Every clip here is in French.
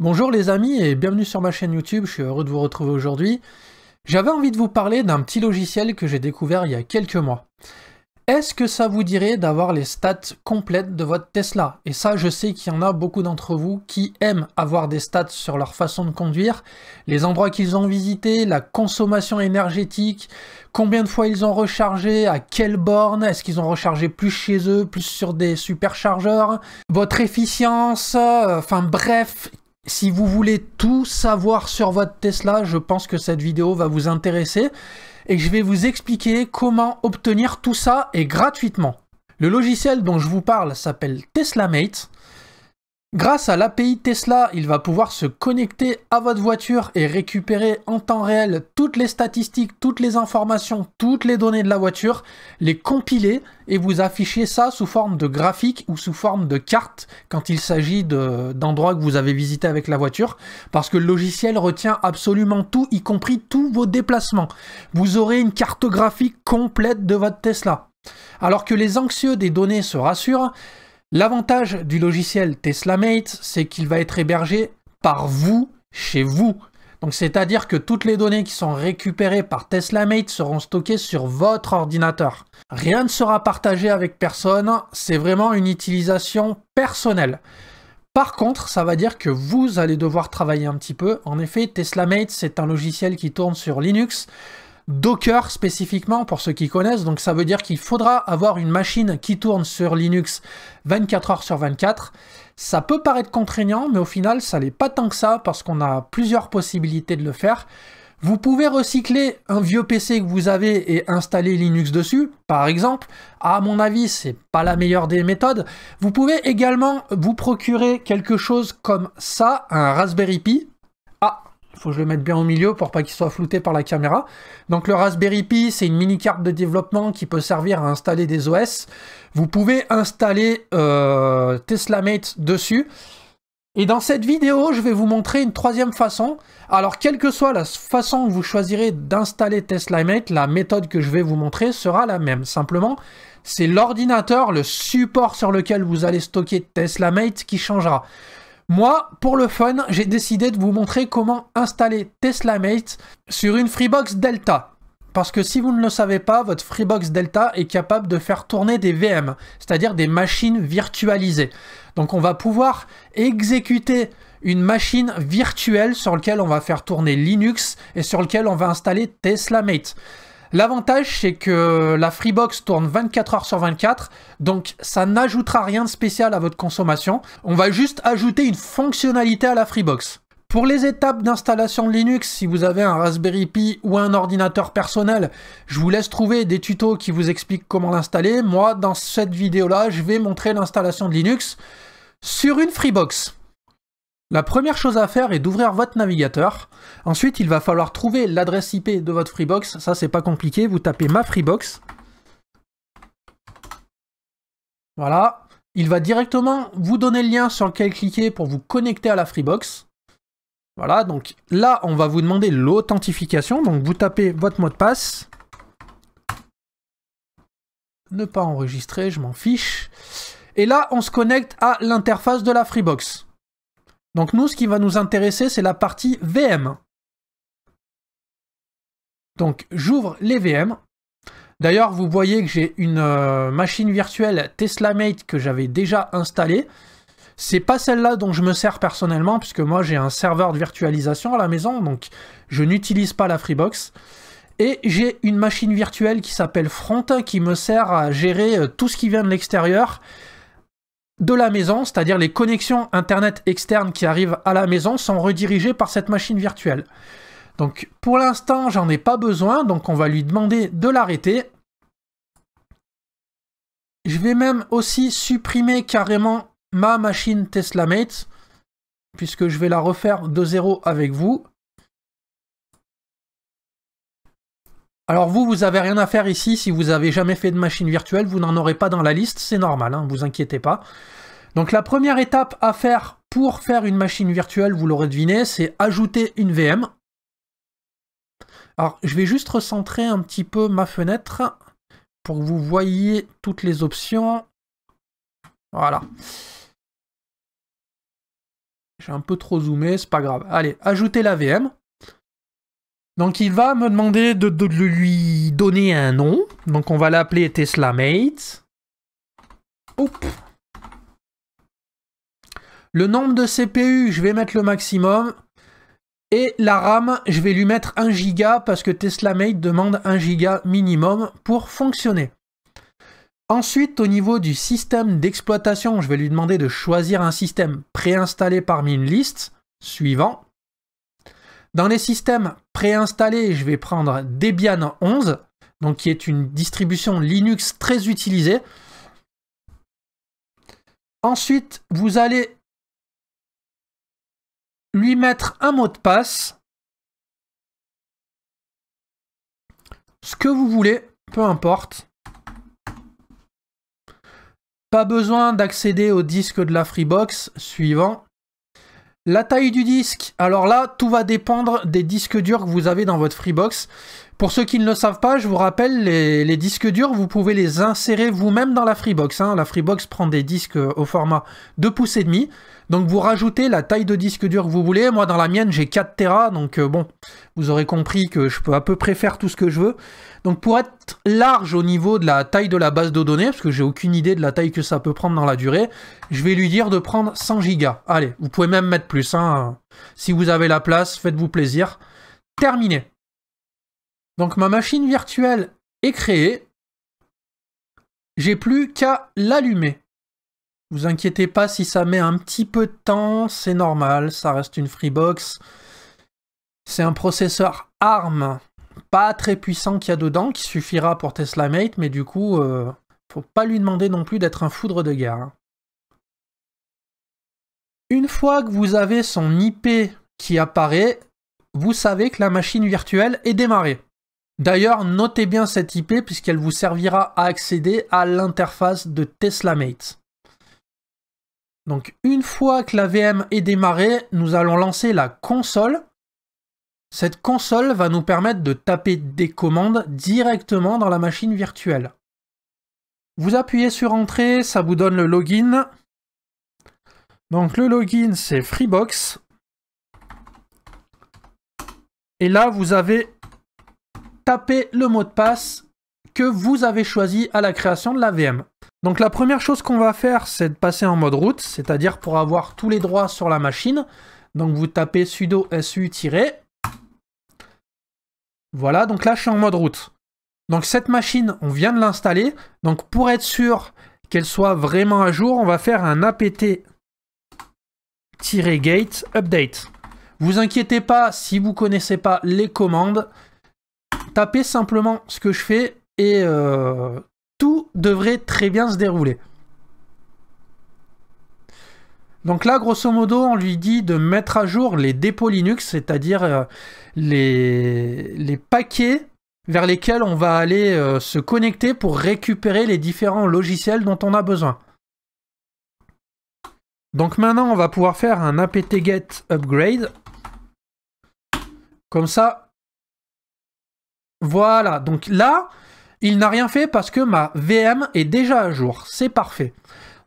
Bonjour les amis et bienvenue sur ma chaîne YouTube, je suis heureux de vous retrouver aujourd'hui. J'avais envie de vous parler d'un petit logiciel que j'ai découvert il y a quelques mois. Est-ce que ça vous dirait d'avoir les stats complètes de votre Tesla Et ça, je sais qu'il y en a beaucoup d'entre vous qui aiment avoir des stats sur leur façon de conduire, les endroits qu'ils ont visités, la consommation énergétique, combien de fois ils ont rechargé, à quelle borne, est-ce qu'ils ont rechargé plus chez eux, plus sur des superchargeurs, votre efficience, euh, enfin bref, si vous voulez tout savoir sur votre Tesla, je pense que cette vidéo va vous intéresser et je vais vous expliquer comment obtenir tout ça et gratuitement. Le logiciel dont je vous parle s'appelle TeslaMate. Grâce à l'API Tesla, il va pouvoir se connecter à votre voiture et récupérer en temps réel toutes les statistiques, toutes les informations, toutes les données de la voiture, les compiler et vous afficher ça sous forme de graphique ou sous forme de carte quand il s'agit d'endroits que vous avez visités avec la voiture, parce que le logiciel retient absolument tout, y compris tous vos déplacements. Vous aurez une cartographie complète de votre Tesla. Alors que les anxieux des données se rassurent, L'avantage du logiciel TeslaMate, c'est qu'il va être hébergé par vous, chez vous. Donc c'est-à-dire que toutes les données qui sont récupérées par TeslaMate seront stockées sur votre ordinateur. Rien ne sera partagé avec personne, c'est vraiment une utilisation personnelle. Par contre, ça va dire que vous allez devoir travailler un petit peu. En effet, TeslaMate, c'est un logiciel qui tourne sur Linux. Docker spécifiquement pour ceux qui connaissent. Donc ça veut dire qu'il faudra avoir une machine qui tourne sur Linux 24 heures sur 24. Ça peut paraître contraignant, mais au final, ça n'est pas tant que ça parce qu'on a plusieurs possibilités de le faire. Vous pouvez recycler un vieux PC que vous avez et installer Linux dessus, par exemple. À mon avis, c'est pas la meilleure des méthodes. Vous pouvez également vous procurer quelque chose comme ça, un Raspberry Pi, faut que je le mette bien au milieu pour pas qu'il soit flouté par la caméra. Donc le Raspberry Pi, c'est une mini carte de développement qui peut servir à installer des OS. Vous pouvez installer euh, TeslaMate dessus. Et dans cette vidéo, je vais vous montrer une troisième façon. Alors, quelle que soit la façon que vous choisirez d'installer TeslaMate, la méthode que je vais vous montrer sera la même. Simplement, c'est l'ordinateur, le support sur lequel vous allez stocker TeslaMate qui changera. Moi, pour le fun, j'ai décidé de vous montrer comment installer TeslaMate sur une Freebox Delta. Parce que si vous ne le savez pas, votre Freebox Delta est capable de faire tourner des VM, c'est-à-dire des machines virtualisées. Donc on va pouvoir exécuter une machine virtuelle sur laquelle on va faire tourner Linux et sur laquelle on va installer TeslaMate. L'avantage, c'est que la Freebox tourne 24 heures sur 24, donc ça n'ajoutera rien de spécial à votre consommation. On va juste ajouter une fonctionnalité à la Freebox. Pour les étapes d'installation de Linux, si vous avez un Raspberry Pi ou un ordinateur personnel, je vous laisse trouver des tutos qui vous expliquent comment l'installer. Moi, dans cette vidéo-là, je vais montrer l'installation de Linux sur une Freebox. La première chose à faire est d'ouvrir votre navigateur. Ensuite, il va falloir trouver l'adresse IP de votre Freebox. Ça, c'est pas compliqué. Vous tapez ma Freebox. Voilà. Il va directement vous donner le lien sur lequel cliquer pour vous connecter à la Freebox. Voilà, donc là, on va vous demander l'authentification. Donc, vous tapez votre mot de passe. Ne pas enregistrer, je m'en fiche. Et là, on se connecte à l'interface de la Freebox. Donc nous, ce qui va nous intéresser, c'est la partie VM. Donc j'ouvre les VM. D'ailleurs, vous voyez que j'ai une euh, machine virtuelle TeslaMate que j'avais déjà installée. C'est pas celle-là dont je me sers personnellement, puisque moi j'ai un serveur de virtualisation à la maison, donc je n'utilise pas la Freebox. Et j'ai une machine virtuelle qui s'appelle Front, qui me sert à gérer euh, tout ce qui vient de l'extérieur, de la maison, c'est-à-dire les connexions Internet externes qui arrivent à la maison sont redirigées par cette machine virtuelle. Donc pour l'instant, j'en ai pas besoin, donc on va lui demander de l'arrêter. Je vais même aussi supprimer carrément ma machine Tesla puisque je vais la refaire de zéro avec vous. Alors vous, vous n'avez rien à faire ici. Si vous n'avez jamais fait de machine virtuelle, vous n'en aurez pas dans la liste. C'est normal, ne hein, vous inquiétez pas. Donc la première étape à faire pour faire une machine virtuelle, vous l'aurez deviné, c'est ajouter une VM. Alors je vais juste recentrer un petit peu ma fenêtre pour que vous voyez toutes les options. Voilà. J'ai un peu trop zoomé, c'est pas grave. Allez, ajouter la VM. Donc il va me demander de, lui donner un nom. Donc on va l'appeler Tesla Mate. Le nombre de CPU, je vais mettre le maximum. Et la RAM, je vais lui mettre 1 giga parce que Tesla Mate demande 1 giga minimum pour fonctionner. Ensuite, au niveau du système d'exploitation, je vais lui demander de choisir un système préinstallé parmi une liste. Suivant. Dans les systèmes préinstallés, je vais prendre Debian 11, qui est une distribution Linux très utilisée. Ensuite, vous allez lui mettre un mot de passe. Ce que vous voulez, peu importe. Pas besoin d'accéder au disque de la Freebox. Suivant. La taille du disque, alors là, tout va dépendre des disques durs que vous avez dans votre Freebox. Pour ceux qui ne le savent pas, je vous rappelle, les, disques durs, vous pouvez les insérer vous-même dans la Freebox. Hein. La Freebox prend des disques euh, au format 2 pouces et demi. Donc vous rajoutez la taille de disque dur que vous voulez. Moi, dans la mienne, j'ai 4 Tera. Donc euh, bon, vous aurez compris que je peux à peu près faire tout ce que je veux. Donc pour être large au niveau de la taille de la base de données, parce que j'ai aucune idée de la taille que ça peut prendre dans la durée, je vais lui dire de prendre 100 gigas. Allez, vous pouvez même mettre plus. Hein. Si vous avez la place, faites-vous plaisir. Terminé. Donc ma machine virtuelle est créée. J'ai plus qu'à l'allumer. Vous inquiétez pas si ça met un petit peu de temps, c'est normal, ça reste une Freebox. C'est un processeur ARM, pas très puissant qu'il y a dedans, qui suffira pour Tesla Mate, mais du coup, euh, faut pas lui demander non plus d'être un foudre de guerre. Hein. Une fois que vous avez son IP qui apparaît, vous savez que la machine virtuelle est démarrée. D'ailleurs, notez bien cette IP puisqu'elle vous servira à accéder à l'interface de TeslaMate. Donc une fois que la VM est démarrée, nous allons lancer la console. Cette console va nous permettre de taper des commandes directement dans la machine virtuelle. Vous appuyez sur Entrée, ça vous donne le login. Donc le login c'est Freebox. Et là vous avez tapez le mot de passe que vous avez choisi à la création de la VM. Donc la première chose qu'on va faire, c'est de passer en mode route, c'est-à-dire pour avoir tous les droits sur la machine. Donc vous tapez sudo su- voilà, donc là je suis en mode route. Donc cette machine, on vient de l'installer. Donc pour être sûr qu'elle soit vraiment à jour, on va faire un apt-gate update. Vous inquiétez pas si vous connaissez pas les commandes, tapez simplement ce que je fais et euh, tout devrait très bien se dérouler. Donc là, grosso modo, on lui dit de mettre à jour les dépôts Linux, c'est-à-dire euh, les, les, paquets vers lesquels on va aller euh, se connecter pour récupérer les différents logiciels dont on a besoin. Donc maintenant, on va pouvoir faire un apt-get upgrade. Comme ça, voilà, donc là, il n'a rien fait parce que ma VM est déjà à jour. C'est parfait.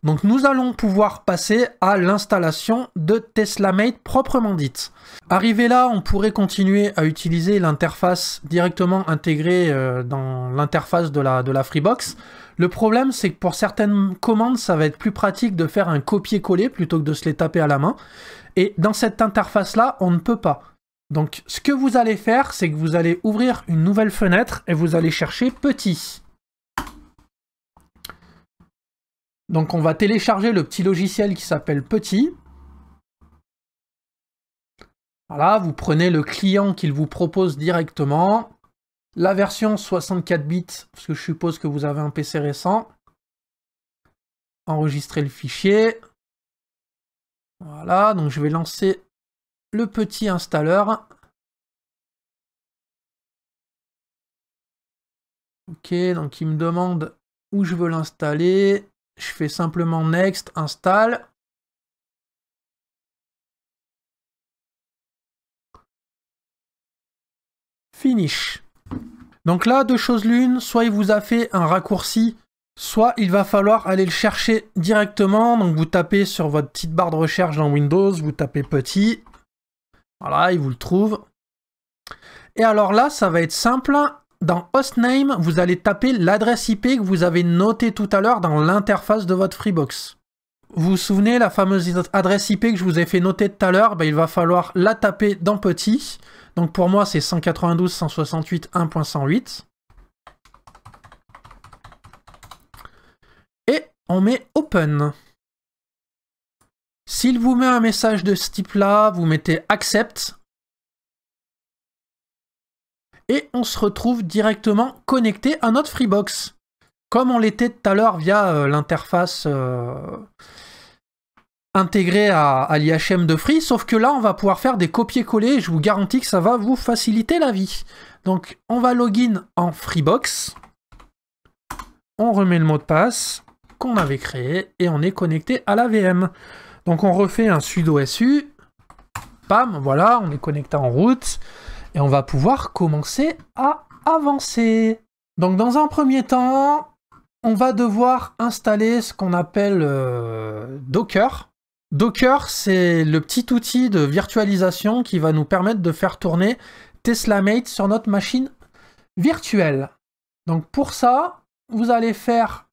Donc nous allons pouvoir passer à l'installation de TeslaMate proprement dite. Arrivé là, on pourrait continuer à utiliser l'interface directement intégrée euh, dans l'interface de la, de la Freebox. Le problème, c'est que pour certaines commandes, ça va être plus pratique de faire un copier-coller plutôt que de se les taper à la main. Et dans cette interface-là, on ne peut pas. Donc ce que vous allez faire, c'est que vous allez ouvrir une nouvelle fenêtre et vous allez chercher petit. Donc on va télécharger le petit logiciel qui s'appelle petit. Voilà, vous prenez le client qu'il vous propose directement, la version 64 bits, parce que je suppose que vous avez un PC récent. Enregistrer le fichier. Voilà, donc je vais lancer le petit installeur. Ok, donc il me demande où je veux l'installer. Je fais simplement Next, Install. Finish. Donc là, deux choses l'une, soit il vous a fait un raccourci, soit il va falloir aller le chercher directement. Donc vous tapez sur votre petite barre de recherche dans Windows, vous tapez petit, voilà, il vous le trouve. Et alors là, ça va être simple. Dans hostname, vous allez taper l'adresse IP que vous avez notée tout à l'heure dans l'interface de votre Freebox. Vous vous souvenez, la fameuse adresse IP que je vous ai fait noter tout à l'heure, ben, il va falloir la taper dans petit. Donc pour moi, c'est 192.168.1.108. Et on met Open. S'il vous met un message de ce type-là, vous mettez accept. Et on se retrouve directement connecté à notre Freebox. Comme on l'était tout à l'heure via euh, l'interface euh, intégrée à, l'IHM de Free, sauf que là on va pouvoir faire des copier-coller je vous garantis que ça va vous faciliter la vie. Donc on va login en Freebox. On remet le mot de passe qu'on avait créé et on est connecté à la VM. Donc on refait un sudo SU. Pam, voilà, on est connecté en route. Et on va pouvoir commencer à avancer. Donc dans un premier temps, on va devoir installer ce qu'on appelle euh, Docker. Docker, c'est le petit outil de virtualisation qui va nous permettre de faire tourner TeslaMate sur notre machine virtuelle. Donc pour ça, vous allez faire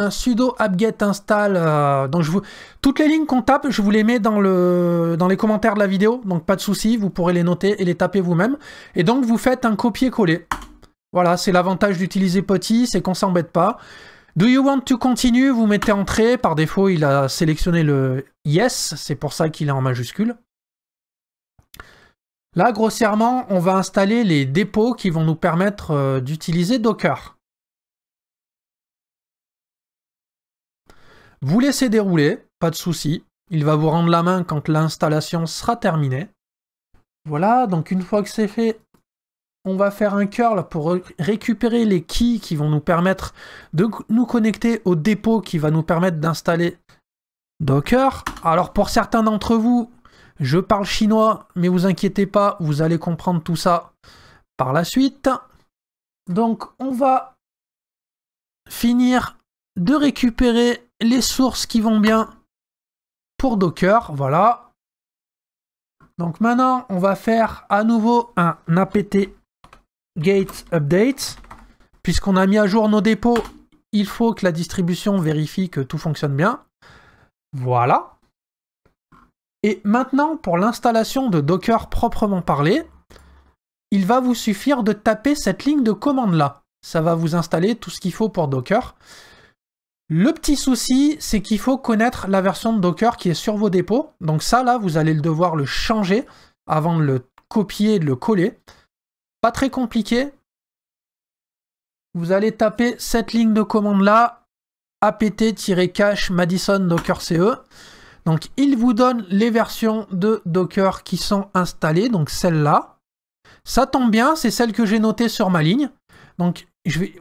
un sudo apt-get install. Euh, donc je vous... Toutes les lignes qu'on tape, je vous les mets dans, le... dans les commentaires de la vidéo. Donc pas de souci, vous pourrez les noter et les taper vous-même. Et donc vous faites un copier-coller. Voilà, c'est l'avantage d'utiliser Putty, c'est qu'on s'embête pas. Do you want to continue Vous mettez entrée. Par défaut, il a sélectionné le yes. C'est pour ça qu'il est en majuscule. Là, grossièrement, on va installer les dépôts qui vont nous permettre euh, d'utiliser Docker. Vous laissez dérouler, pas de souci. Il va vous rendre la main quand l'installation sera terminée. Voilà, donc une fois que c'est fait, on va faire un curl pour récupérer les keys qui vont nous permettre de nous connecter au dépôt qui va nous permettre d'installer Docker. Alors pour certains d'entre vous, je parle chinois, mais vous inquiétez pas, vous allez comprendre tout ça par la suite. Donc on va finir de récupérer les sources qui vont bien pour Docker, voilà. Donc maintenant, on va faire à nouveau un apt gate update. Puisqu'on a mis à jour nos dépôts, il faut que la distribution vérifie que tout fonctionne bien. Voilà. Et maintenant, pour l'installation de Docker proprement parlé, il va vous suffire de taper cette ligne de commande là. Ça va vous installer tout ce qu'il faut pour Docker. Le petit souci, c'est qu'il faut connaître la version de Docker qui est sur vos dépôts. Donc ça, là, vous allez devoir le changer avant de le copier et de le coller. Pas très compliqué. Vous allez taper cette ligne de commande là, apt-cache madison docker ce. Donc il vous donne les versions de Docker qui sont installées, donc celle-là. Ça tombe bien, c'est celle que j'ai notée sur ma ligne. Donc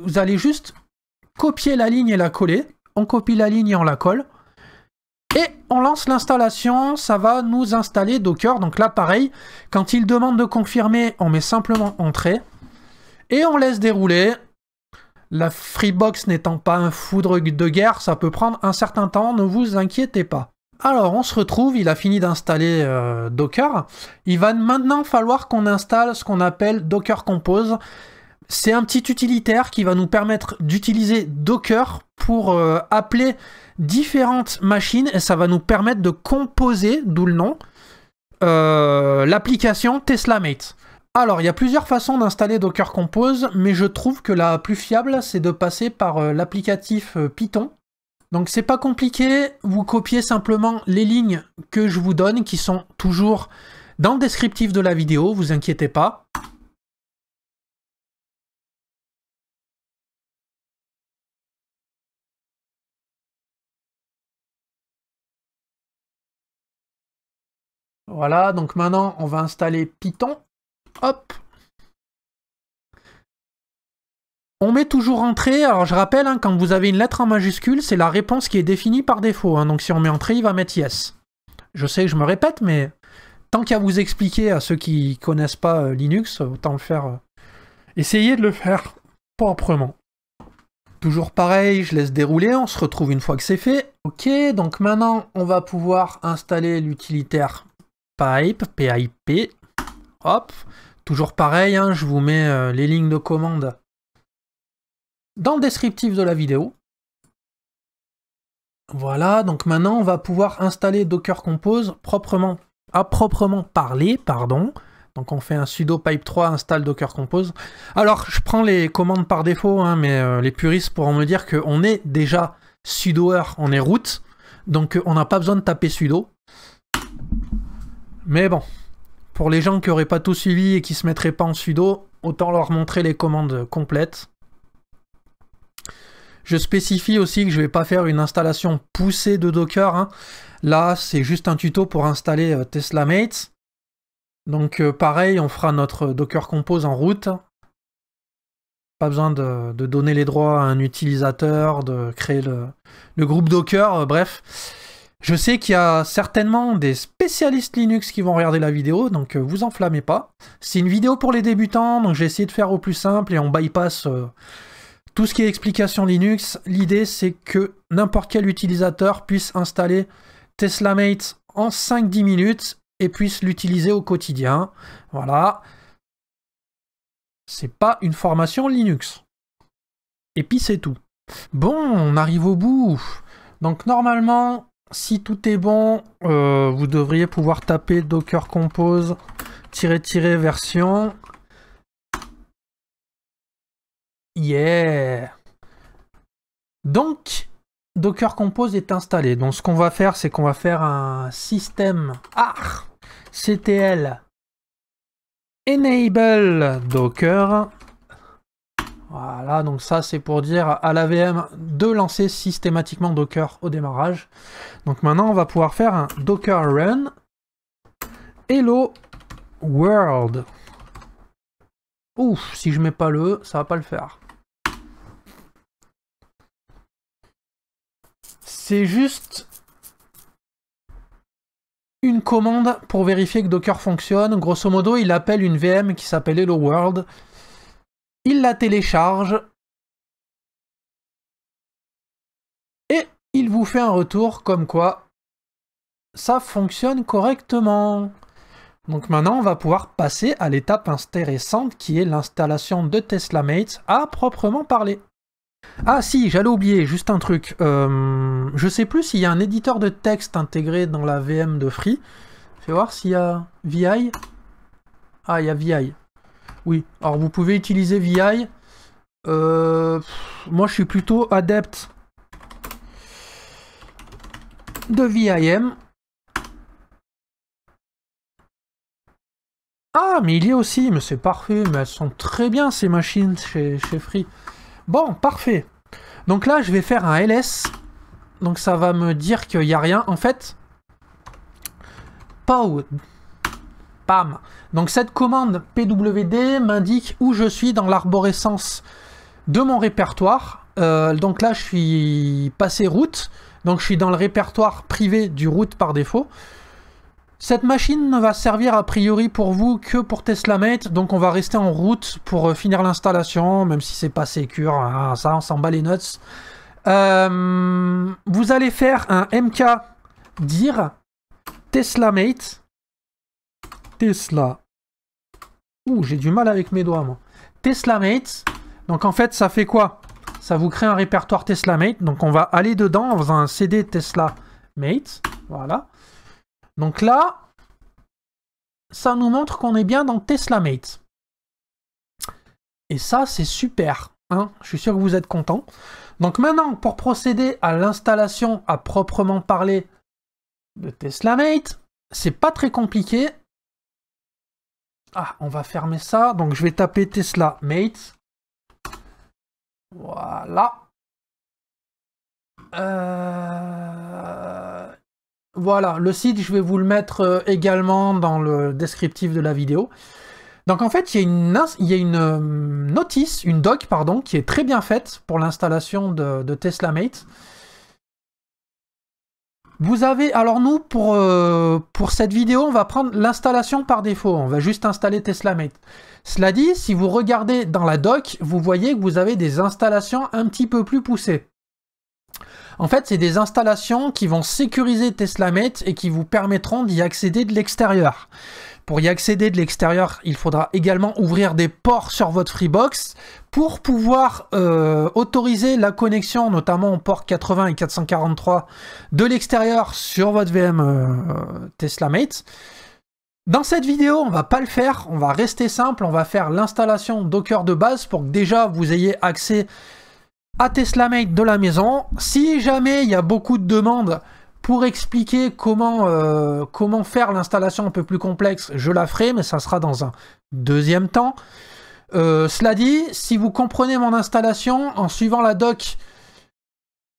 vous allez juste copier la ligne et la coller on copie la ligne et on la colle. Et on lance l'installation, ça va nous installer Docker. Donc là, pareil, quand il demande de confirmer, on met simplement Entrée. Et on laisse dérouler. La Freebox n'étant pas un foudre de guerre, ça peut prendre un certain temps, ne vous inquiétez pas. Alors, on se retrouve, il a fini d'installer euh, Docker. Il va maintenant falloir qu'on installe ce qu'on appelle Docker Compose. C'est un petit utilitaire qui va nous permettre d'utiliser Docker pour euh, appeler différentes machines et ça va nous permettre de composer, d'où le nom, euh, l'application TeslaMate. Alors, il y a plusieurs façons d'installer Docker Compose, mais je trouve que la plus fiable, c'est de passer par euh, l'applicatif euh, Python. Donc, c'est pas compliqué, vous copiez simplement les lignes que je vous donne qui sont toujours dans le descriptif de la vidéo, vous inquiétez pas. Voilà, donc maintenant, on va installer Python. Hop On met toujours entrée. Alors je rappelle, hein, quand vous avez une lettre en majuscule, c'est la réponse qui est définie par défaut. Hein. Donc si on met entrée, il va mettre yes. Je sais que je me répète, mais tant qu'à vous expliquer à ceux qui connaissent pas euh, Linux, autant le faire. Euh, essayez de le faire proprement. Toujours pareil, je laisse dérouler, on se retrouve une fois que c'est fait. Ok, donc maintenant on va pouvoir installer l'utilitaire pipe, PIP. Hop, toujours pareil, hein, je vous mets euh, les lignes de commande dans le descriptif de la vidéo. Voilà, donc maintenant on va pouvoir installer Docker Compose proprement, à proprement parler, pardon. Donc on fait un sudo pipe 3 install docker compose. Alors je prends les commandes par défaut, hein, mais euh, les puristes pourront me dire que on est déjà sudoer, on est root, donc on n'a pas besoin de taper sudo. Mais bon, pour les gens qui n'auraient pas tout suivi et qui se mettraient pas en sudo, autant leur montrer les commandes complètes. Je spécifie aussi que je ne vais pas faire une installation poussée de Docker. Hein. Là, c'est juste un tuto pour installer euh, Tesla Mates. Donc euh, pareil, on fera notre Docker Compose en route. Pas besoin de, donner les droits à un utilisateur, de créer le, groupe Docker, euh, bref. Je sais qu'il y a certainement des spécialistes Linux qui vont regarder la vidéo, donc euh, vous enflammez pas. C'est une vidéo pour les débutants, donc j'ai essayé de faire au plus simple et on bypass euh, tout ce qui est explication Linux. L'idée c'est que n'importe quel utilisateur puisse installer TeslaMate en 5-10 minutes et puisse l'utiliser au quotidien. Voilà. C'est pas une formation Linux. Et puis c'est tout. Bon, on arrive au bout. Donc normalement, si tout est bon, euh, vous devriez pouvoir taper docker compose version. Yeah Donc, Docker Compose est installé. Donc ce qu'on va faire, c'est qu'on va faire un système CTL enable Docker voilà, donc ça c'est pour dire à la VM de lancer systématiquement Docker au démarrage. Donc maintenant on va pouvoir faire un Docker run hello world. Ouf, si je mets pas le, e, ça va pas le faire. C'est juste une commande pour vérifier que Docker fonctionne. Grosso modo, il appelle une VM qui s'appelle hello world il la télécharge et il vous fait un retour comme quoi ça fonctionne correctement. Donc maintenant, on va pouvoir passer à l'étape intéressante qui est l'installation de tesla mates à proprement parler. Ah si, j'allais oublier juste un truc. Euh, je sais plus s'il y a un éditeur de texte intégré dans la VM de Free. Fais voir s'il y a VI. Ah, il y a VI. Oui. Alors vous pouvez utiliser VI. Euh, moi je suis plutôt adepte de VIM. Ah, mais il y a aussi, mais c'est parfait, mais elles sont très bien ces machines chez, chez Free. Bon, parfait. Donc là, je vais faire un LS. Donc ça va me dire qu'il n'y a rien. En fait, POW Bam! Donc cette commande pwd m'indique où je suis dans l'arborescence de mon répertoire. Euh, donc là, je suis passé route. Donc je suis dans le répertoire privé du route par défaut. Cette machine ne va servir a priori pour vous que pour TeslaMate, donc on va rester en route pour euh, finir l'installation, même si c'est pas sécure, hein, ça on s'en bat les nuts. Euh, vous allez faire un mk dire teslamate Tesla. Ouh, j'ai du mal avec mes doigts, moi. Tesla Mates. Donc en fait, ça fait quoi Ça vous crée un répertoire Tesla Mate. Donc on va aller dedans en faisant un CD Tesla Mate. Voilà. Donc là, ça nous montre qu'on est bien dans Tesla Mate. Et ça, c'est super. Hein. Je suis sûr que vous êtes content. Donc maintenant, pour procéder à l'installation à proprement parler de Tesla Mate, c'est pas très compliqué. Ah, on va fermer ça. Donc je vais taper Tesla Mate. Voilà. Euh, voilà, le site, je vais vous le mettre euh, également dans le descriptif de la vidéo. Donc en fait, il y a une, euh, notice, une doc, pardon, qui est très bien faite pour l'installation de, de Tesla Mate. Vous avez, alors nous, euh, pour, cette vidéo, on va prendre l'installation par défaut. On va juste installer TeslaMate. Cela dit, si vous regardez dans la doc, vous voyez que vous avez des installations un petit peu plus poussées. En fait, c'est des installations qui vont sécuriser TeslaMate et qui vous permettront d'y accéder de l'extérieur. Pour y accéder de l'extérieur, il faudra également ouvrir des ports sur votre Freebox pour pouvoir euh, autoriser la connexion, notamment aux ports 80 et 443 de l'extérieur sur votre VM TeslaMate. Euh, Tesla Mate. Dans cette vidéo, on ne va pas le faire, on va rester simple, on va faire l'installation Docker de base pour que déjà vous ayez accès à Tesla Mate de la maison. Si jamais il y a beaucoup de demandes, pour expliquer euh, comment, faire l'installation un peu plus complexe, je la ferai, mais ça sera dans un deuxième temps. Euh, cela dit, si vous comprenez mon installation, en suivant la doc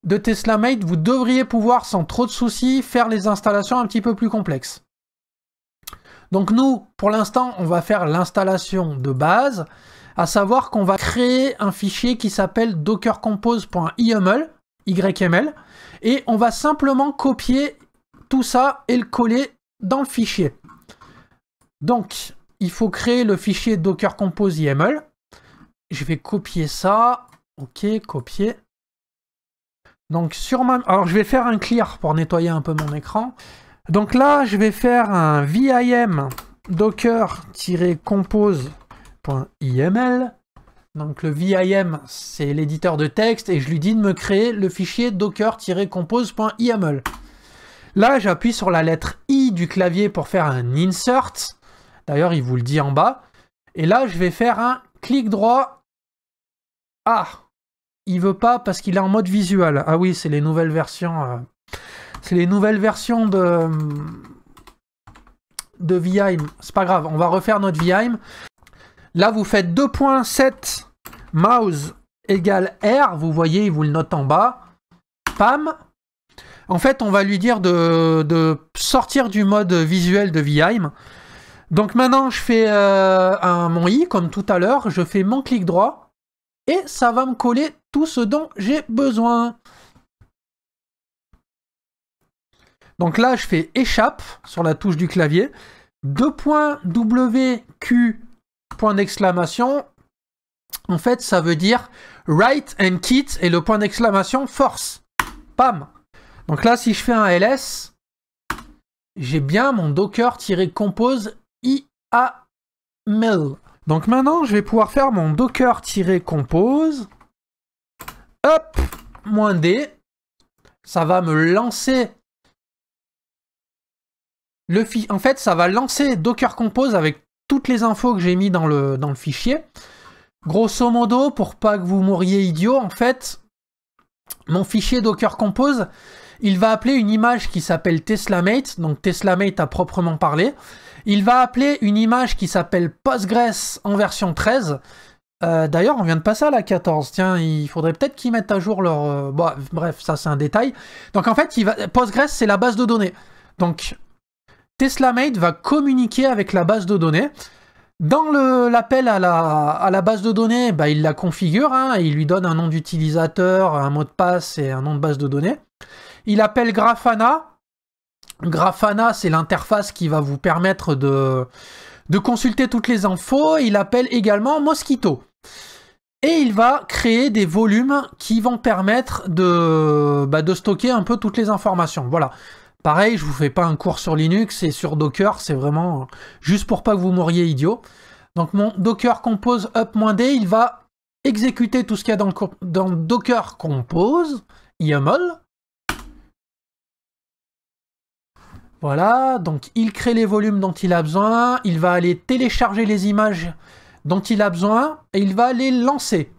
de Tesla Mate, vous devriez pouvoir sans trop de soucis faire les installations un petit peu plus complexes. Donc nous, pour l'instant, on va faire l'installation de base, à savoir qu'on va créer un fichier qui s'appelle dockercompose.yml, YML, et on va simplement copier tout ça et le coller dans le fichier. Donc, il faut créer le fichier Docker Compose Je vais copier ça. Ok, copier. Donc sur ma... Alors je vais faire un clear pour nettoyer un peu mon écran. Donc là, je vais faire un vim docker-compose.iml. Donc le VIM, c'est l'éditeur de texte, et je lui dis de me créer le fichier docker composeyml Là, j'appuie sur la lettre I du clavier pour faire un insert. D'ailleurs, il vous le dit en bas. Et là, je vais faire un clic droit. Ah, il veut pas parce qu'il est en mode visual. Ah oui, c'est les nouvelles versions. Euh, c'est les nouvelles versions de de VIM. C'est pas grave, on va refaire notre VIM. Là, vous faites 2.7 mouse égale R. Vous voyez, il vous le note en bas. Pam. En fait, on va lui dire de, sortir du mode visuel de Vime. Donc maintenant, je fais euh, un, mon i, comme tout à l'heure. Je fais mon clic droit. Et ça va me coller tout ce dont j'ai besoin. Donc là, je fais échappe sur la touche du clavier. 2.WQ point d'exclamation, en fait, ça veut dire right and kit et le point d'exclamation force. Pam. Donc là, si je fais un ls, j'ai bien mon docker-compose mail Donc maintenant, je vais pouvoir faire mon docker-compose. up moins d. Ça va me lancer le En fait, ça va lancer docker-compose avec toutes les infos que j'ai mis dans le, dans le fichier. Grosso modo, pour pas que vous mouriez idiot, en fait, mon fichier Docker Compose, il va appeler une image qui s'appelle TeslaMate, donc TeslaMate à proprement parler. Il va appeler une image qui s'appelle Postgres en version 13. Euh, d'ailleurs, on vient de passer à la 14. Tiens, il faudrait peut-être qu'ils mettent à jour leur... Euh, bah, bref, ça c'est un détail. Donc en fait, il va... Postgres, c'est la base de données. Donc TeslaMate va communiquer avec la base de données. Dans l'appel à la, base de données, bah, il la configure, hein. il lui donne un nom d'utilisateur, un mot de passe et un nom de base de données. Il appelle Grafana. Grafana, c'est l'interface qui va vous permettre de, consulter toutes les infos. Il appelle également Mosquito. Et il va créer des volumes qui vont permettre de bah, stocker un peu toutes les informations. Voilà. Pareil, je vous fais pas un cours sur Linux et sur Docker, c'est vraiment euh, juste pour pas que vous mouriez idiot. Donc mon Docker compose up-d, il va exécuter tout ce qu'il y a dans, dans Docker compose, YAML. Voilà, donc il crée les volumes dont il a besoin, il va aller télécharger les images dont il a besoin et il va les lancer.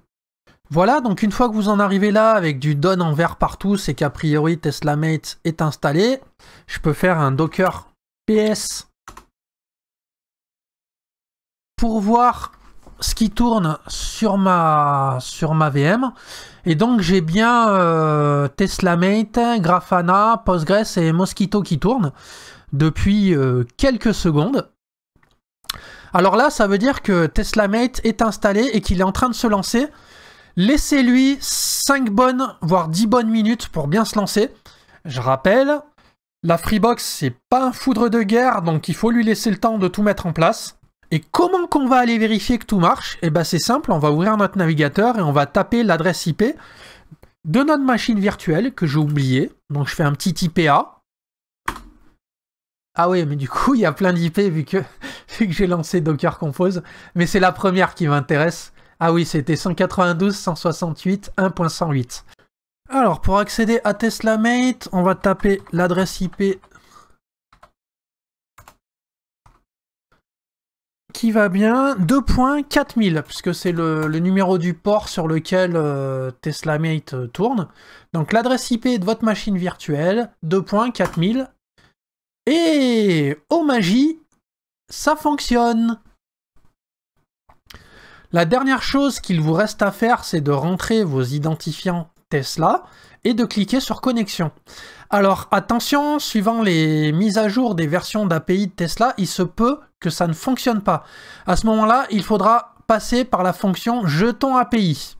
Voilà, donc une fois que vous en arrivez là avec du don en vert partout, c'est qu'a priori TeslaMate est installé. Je peux faire un docker ps pour voir ce qui tourne sur ma, sur ma VM. Et donc j'ai bien euh, TeslaMate, Grafana, Postgres et Mosquito qui tournent depuis euh, quelques secondes. Alors là, ça veut dire que TeslaMate est installé et qu'il est en train de se lancer. Laissez-lui 5 bonnes, voire 10 bonnes minutes pour bien se lancer. Je rappelle, la Freebox, c'est pas un foudre de guerre, donc il faut lui laisser le temps de tout mettre en place. Et comment qu'on va aller vérifier que tout marche Eh ben c'est simple, on va ouvrir notre navigateur et on va taper l'adresse IP de notre machine virtuelle que j'ai oubliée. Donc je fais un petit IPA. Ah oui, mais du coup, il y a plein d'IP vu que, vu que j'ai lancé Docker Compose. Mais c'est la première qui m'intéresse. Ah oui, c'était 192, 168, 1.108. Alors, pour accéder à TeslaMate, on va taper l'adresse IP qui va bien, 2.4000, puisque c'est le, numéro du port sur lequel euh, TeslaMate euh, tourne. Donc l'adresse IP de votre machine virtuelle, 2.4000. Et, oh magie, ça fonctionne la dernière chose qu'il vous reste à faire, c'est de rentrer vos identifiants Tesla et de cliquer sur connexion. Alors attention, suivant les mises à jour des versions d'API de Tesla, il se peut que ça ne fonctionne pas. À ce moment-là, il faudra passer par la fonction jeton API.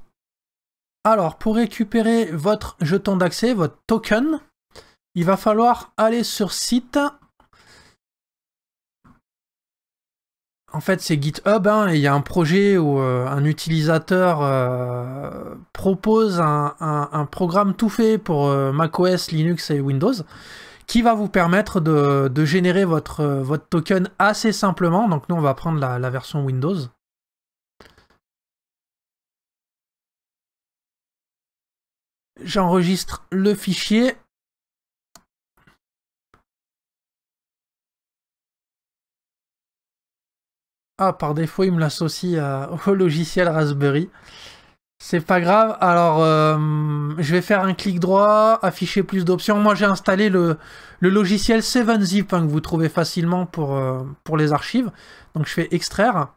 Alors pour récupérer votre jeton d'accès, votre token, il va falloir aller sur site en fait, c'est GitHub, hein, et il y a un projet où euh, un utilisateur euh, propose un, programme tout fait pour euh, macOS, Linux et Windows, qui va vous permettre de, générer votre, token assez simplement. Donc nous, on va prendre la version Windows. J'enregistre le fichier Ah, par défaut, il me l'associe au logiciel Raspberry. C'est pas grave. Alors, euh, je vais faire un clic droit, afficher plus d'options. Moi, j'ai installé le, logiciel 7zip hein, que vous trouvez facilement pour, euh, pour les archives. Donc, je fais extraire.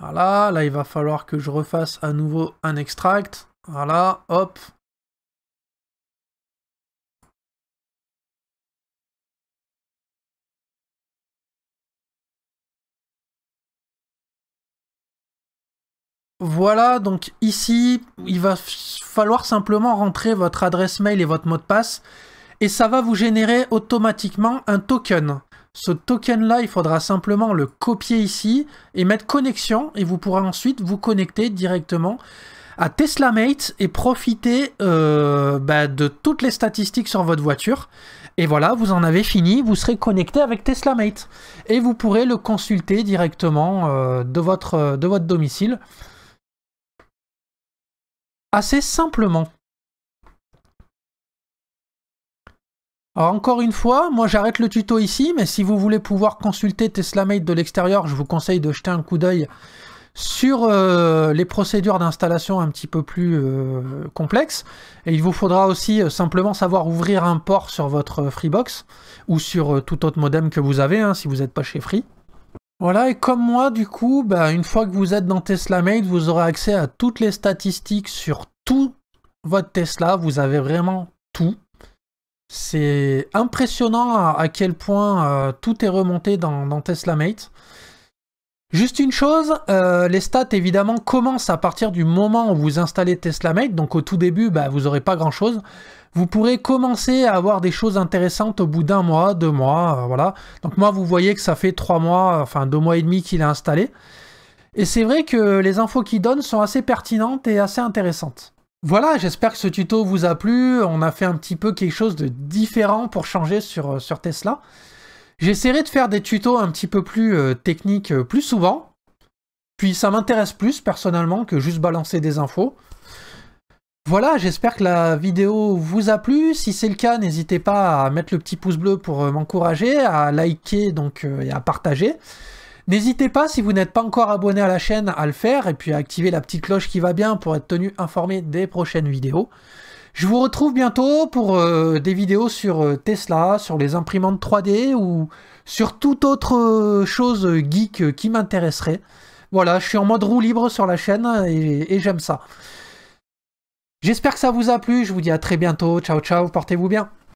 Voilà, là, il va falloir que je refasse à nouveau un extract. Voilà, hop, Voilà, donc ici, il va falloir simplement rentrer votre adresse mail et votre mot de passe et ça va vous générer automatiquement un token. Ce token-là, il faudra simplement le copier ici et mettre connexion et vous pourrez ensuite vous connecter directement à TeslaMate et profiter euh, bah, de toutes les statistiques sur votre voiture. Et voilà, vous en avez fini, vous serez connecté avec TeslaMate et vous pourrez le consulter directement euh, de, votre, de votre domicile assez simplement. Alors encore une fois, moi j'arrête le tuto ici, mais si vous voulez pouvoir consulter TeslaMate de l'extérieur, je vous conseille de jeter un coup d'œil sur euh, les procédures d'installation un petit peu plus euh, complexes. Et il vous faudra aussi euh, simplement savoir ouvrir un port sur votre Freebox ou sur tout autre modem que vous avez, hein, si vous n'êtes pas chez Free. Voilà, et comme moi, du coup, bah, une fois que vous êtes dans Tesla Mate, vous aurez accès à toutes les statistiques sur tout votre Tesla. Vous avez vraiment tout. C'est impressionnant à, quel point euh, tout est remonté dans, dans Tesla Mate. Juste une chose, euh, les stats évidemment commencent à partir du moment où vous installez Tesla Mate, donc au tout début, bah, vous n'aurez pas grand chose vous pourrez commencer à avoir des choses intéressantes au bout d'un mois, deux mois, euh, voilà. Donc moi, vous voyez que ça fait trois mois, enfin deux mois et demi qu'il est installé. Et c'est vrai que les infos qu'il donne sont assez pertinentes et assez intéressantes. Voilà, j'espère que ce tuto vous a plu. On a fait un petit peu quelque chose de différent pour changer sur, euh, Tesla. J'essaierai de faire des tutos un petit peu plus euh, techniques plus souvent. Puis ça m'intéresse plus personnellement que juste balancer des infos. Voilà, j'espère que la vidéo vous a plu. Si c'est le cas, n'hésitez pas à mettre le petit pouce bleu pour euh, m'encourager, à liker donc, euh, et à partager. N'hésitez pas, si vous n'êtes pas encore abonné à la chaîne, à le faire et puis à activer la petite cloche qui va bien pour être tenu informé des prochaines vidéos. Je vous retrouve bientôt pour euh, des vidéos sur Tesla, sur les imprimantes 3D ou sur toute autre chose geek qui m'intéresserait. Voilà, je suis en mode roue libre sur la chaîne et j'aime ça. J'espère que ça vous a plu, je vous dis à très bientôt, ciao ciao, portez-vous bien.